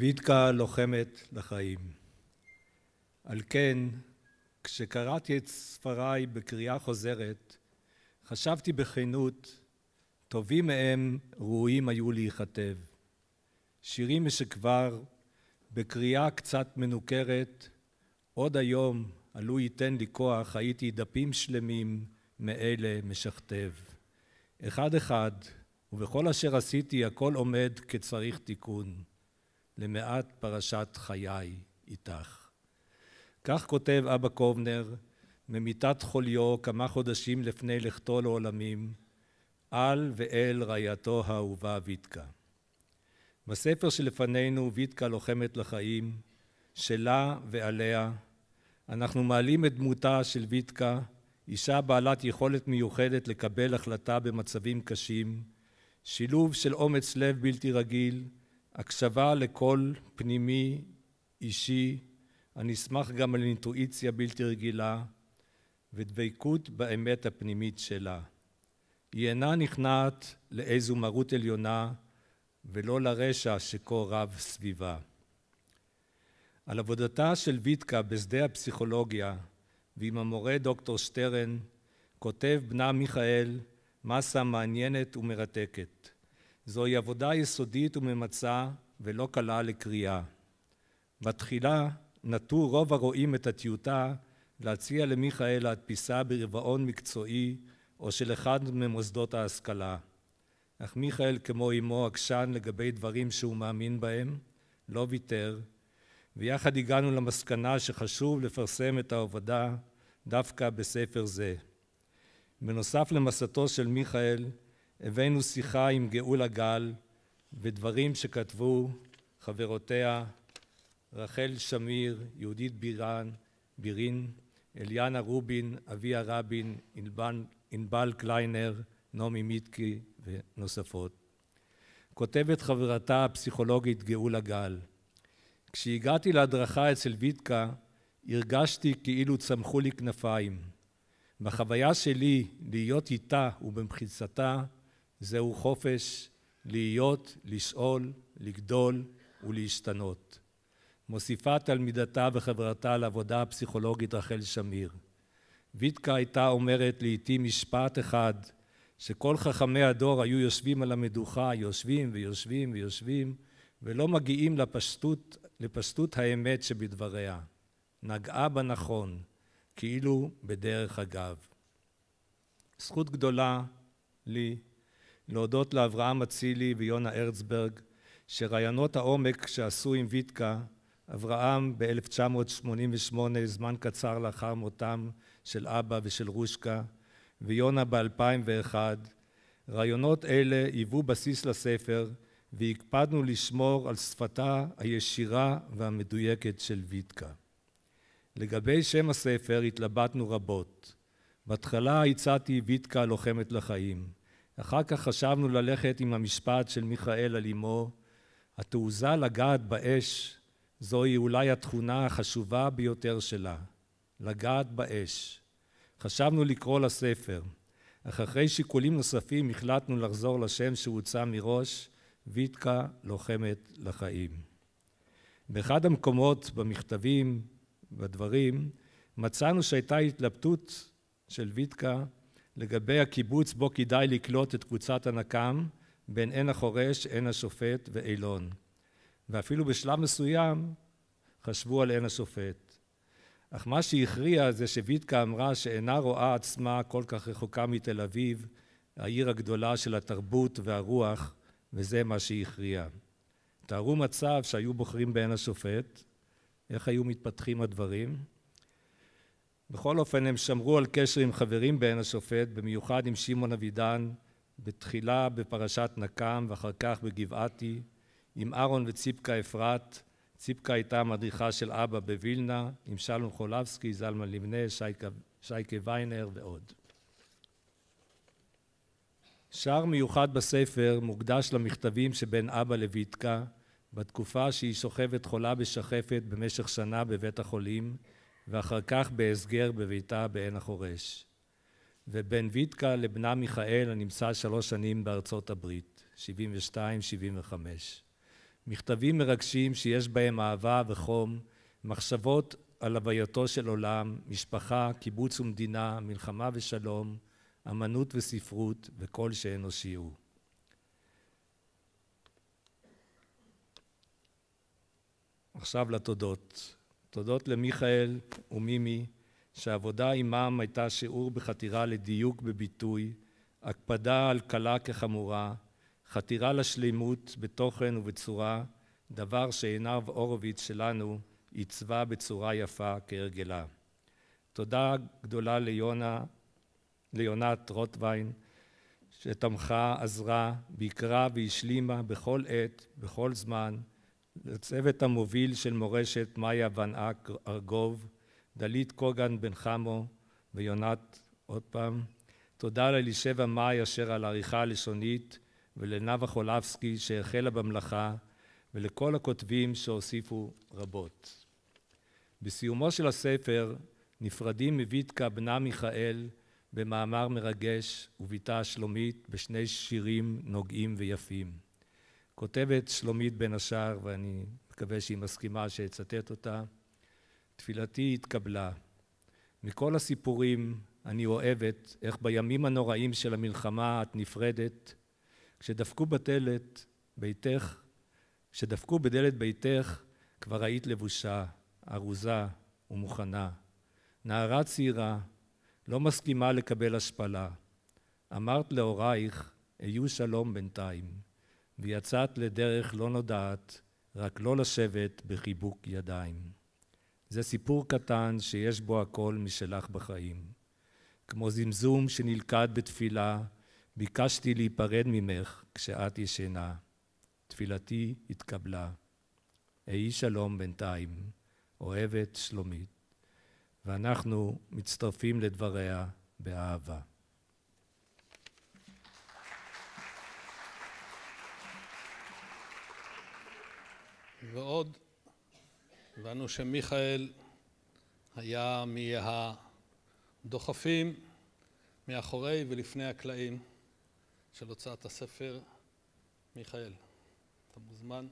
ויתקה לוחמת לחיים. על כן, כשקראתי את ספריי בקריאה חוזרת, חשבתי בכנות, טובים מהם ראויים היו להיכתב. שירים משכבר, בקריאה קצת מנוכרת, עוד היום, עלו ייתן לי כוח, הייתי דפים שלמים מאלה משכתב. אחד אחד, ובכל אשר עשיתי הכל עומד כצריך תיקון. למעט פרשת חיי איתך. כך כותב אבא קובנר ממיטת חוליו כמה חודשים לפני לכתו לעולמים, על ואל רעייתו האהובה ויטקה. בספר שלפנינו, ויטקה לוחמת לחיים, שלה ועליה, אנחנו מעלים את דמותה של ויטקה, אישה בעלת יכולת מיוחדת לקבל החלטה במצבים קשים, שילוב של אומץ לב בלתי רגיל, הקשבה לקול פנימי, אישי, הנסמך גם על אינטואיציה בלתי רגילה, ודבקות באמת הפנימית שלה. היא אינה נכנעת לאיזו מרות עליונה, ולא לרשע שכה רב סביבה. על עבודתה של ויטקה בשדה הפסיכולוגיה, ועם המורה דוקטור שטרן, כותב בנה מיכאל מסה מעניינת ומרתקת. זוהי עבודה יסודית וממצה ולא קלה לקריאה. בתחילה נטו רוב הרואים את הטיוטה להציע למיכאל להדפיסה ברבעון מקצועי או של אחד ממוסדות ההשכלה. אך מיכאל, כמו אמו, עקשן לגבי דברים שהוא מאמין בהם, לא ויתר, ויחד הגענו למסקנה שחשוב לפרסם את העבודה דווקא בספר זה. בנוסף למסתו של מיכאל, הבאנו שיחה עם גאולה גל ודברים שכתבו חברותיה רחל שמיר, יהודית בירן, בירין, אליאנה רובין, אביה רבין, ענבל קליינר, נעמי מיטקי ונוספות. כותבת חברתה הפסיכולוגית גאולה גל, כשהגעתי להדרכה אצל ויטקה הרגשתי כאילו צמחו לי כנפיים. בחוויה שלי להיות איתה ובמחיצתה זהו חופש להיות, לשאול, לגדול ולהשתנות. מוסיפה תלמידתה וחברתה לעבודה הפסיכולוגית רחל שמיר. ויטקה הייתה אומרת לעתים משפט אחד, שכל חכמי הדור היו יושבים על המדוכה, יושבים ויושבים ויושבים, ולא מגיעים לפשטות, לפשטות האמת שבדבריה. נגעה בנכון, כאילו בדרך אגב. זכות גדולה לי להודות לאברהם אצילי ויונה הרצברג, שרעיונות העומק שעשו עם ויטקה, אברהם ב-1988, זמן קצר לאחר מותם של אבא ושל רושקה, ויונה ב-2001, רעיונות אלה היוו בסיס לספר, והקפדנו לשמור על שפתה הישירה והמדויקת של ויטקה. לגבי שם הספר התלבטנו רבות. בהתחלה הצעתי ויטקה לוחמת לחיים. אחר כך חשבנו ללכת עם המשפט של מיכאל על אמו, התעוזה לגעת באש זוהי אולי התכונה החשובה ביותר שלה, לגעת באש. חשבנו לקרוא לספר, אך אחרי שיקולים נוספים החלטנו לחזור לשם שהוצע מראש, ויטקה לוחמת לחיים. באחד המקומות, במכתבים, בדברים, מצאנו שהייתה התלבטות של ויטקה לגבי הקיבוץ בו כדאי לקלוט את קבוצת הנקם בין עין החורש, עין השופט ואילון. ואפילו בשלב מסוים חשבו על עין השופט. אך מה שהכריע זה שוויתקה אמרה שאינה רואה עצמה כל כך רחוקה מתל אביב, העיר הגדולה של התרבות והרוח, וזה מה שהכריע. תארו מצב שהיו בוחרים בעין השופט, איך היו מתפתחים הדברים? בכל אופן הם שמרו על קשר עם חברים בעין השופט, במיוחד עם שמעון אבידן, בתחילה בפרשת נקם ואחר כך בגבעתי, עם אהרון וציפקה אפרת, ציפקה הייתה המדריכה של אבא בווילנה, עם שלום חולבסקי, זלמן לבנה, שייקה, שייקה ויינר ועוד. שער מיוחד בספר מוקדש למכתבים שבין אבא לויטקה בתקופה שהיא שוכבת חולה בשחפת במשך שנה בבית החולים ואחר כך בהסגר בביתה בעין החורש. ובין ויטקה לבנה מיכאל הנמצא שלוש שנים בארצות הברית, 72-75. מכתבים מרגשים שיש בהם אהבה וחום, מחשבות על הווייתו של עולם, משפחה, קיבוץ ומדינה, מלחמה ושלום, אמנות וספרות וכל שאנושי הוא. עכשיו לתודות. תודות למיכאל ומימי, שהעבודה עמם הייתה שיעור בחתירה לדיוק בביטוי, הקפדה על קלה כחמורה, חתירה לשלימות בתוכן ובצורה, דבר שעינב הורוביץ שלנו עיצבה בצורה יפה כהרגלה. תודה גדולה ליונה, ליונת רוטווין, שתמכה, עזרה, ביקרה והשלימה בכל עת, בכל זמן, לצוות המוביל של מורשת מאיה בן ארגוב, דלית קוגן בן חמו ויונת עוד פעם. תודה לאלישבע מאי אשר על העריכה הלשונית ולנאוה חולבסקי שהחלה במלאכה ולכל הכותבים שהוסיפו רבות. בסיומו של הספר נפרדים מויטקה בנה מיכאל במאמר מרגש ובתה שלומית בשני שירים נוגעים ויפים. כותבת שלומית בן השאר, ואני מקווה שהיא מסכימה שאצטט אותה, תפילתי התקבלה. מכל הסיפורים אני אוהבת איך בימים הנוראים של המלחמה את נפרדת, כשדפקו בדלת ביתך, כשדפקו בדלת ביתך כבר היית לבושה, ארוזה ומוכנה. נערה צעירה, לא מסכימה לקבל השפלה. אמרת להורייך, היו שלום בינתיים. ויצאת לדרך לא נודעת, רק לא לשבת בחיבוק ידיים. זה סיפור קטן שיש בו הכל משלך בחיים. כמו זמזום שנלכד בתפילה, ביקשתי להיפרד ממך כשאת ישנה. תפילתי התקבלה. אהי שלום בינתיים, אוהבת שלומית. ואנחנו מצטרפים לדבריה באהבה. ועוד. הבנו שמיכאל היה מהדוחפים מאחורי ולפני הקלעים של הוצאת הספר. מיכאל, אתה מוזמן.